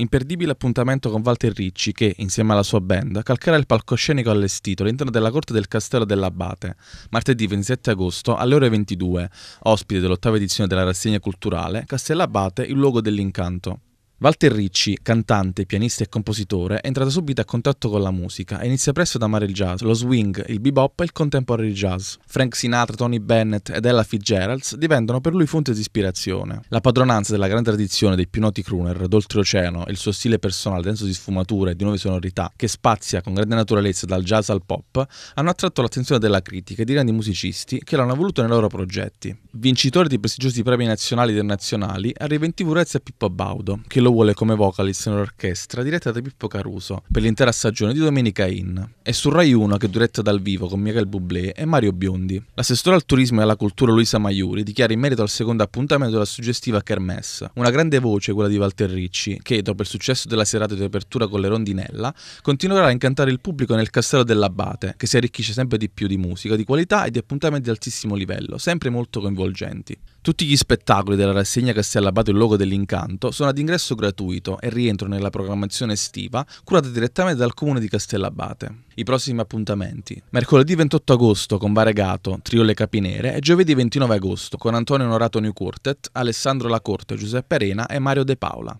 imperdibile appuntamento con Walter Ricci che, insieme alla sua band, calcherà il palcoscenico allestito all'interno della corte del castello dell'Abate, martedì 27 agosto alle ore 22, ospite dell'ottava edizione della rassegna culturale Castellabate, il luogo dell'incanto. Walter Ricci, cantante, pianista e compositore, è entrato subito a contatto con la musica e inizia presto ad amare il jazz, lo swing, il bebop e il contemporary jazz. Frank Sinatra, Tony Bennett ed Ella Fitzgerald divengono per lui fonte di ispirazione. La padronanza della grande tradizione dei più noti crooner d'oltreoceano e il suo stile personale denso di sfumature e di nuove sonorità, che spazia con grande naturalezza dal jazz al pop, hanno attratto l'attenzione della critica e di grandi musicisti che l'hanno voluto nei loro progetti. Vincitore di prestigiosi premi nazionali e internazionali, arriva in tv Rezza a Pippo Baudo, che lo lo vuole come vocalist nell'orchestra diretta da Pippo Caruso per l'intera stagione di Domenica Inn e su Rai 1 che è diretta dal vivo con Michael Bublé e Mario Biondi. L'assessore al turismo e alla cultura Luisa Maiuri dichiara in merito al secondo appuntamento della suggestiva Kermesse, una grande voce quella di Walter Ricci che, dopo il successo della serata di apertura con le rondinella, continuerà a incantare il pubblico nel castello dell'Abate che si arricchisce sempre di più di musica di qualità e di appuntamenti di altissimo livello, sempre molto coinvolgenti. Tutti gli spettacoli della rassegna Castellabate Il Luogo dell'Incanto sono ad ingresso gratuito e rientro nella programmazione estiva curata direttamente dal comune di Castellabate. I prossimi appuntamenti. Mercoledì 28 agosto con Varegato, Trio Le Capinere e giovedì 29 agosto con Antonio Onorato New Quartet, Alessandro Lacorte, Giuseppe Arena e Mario De Paola.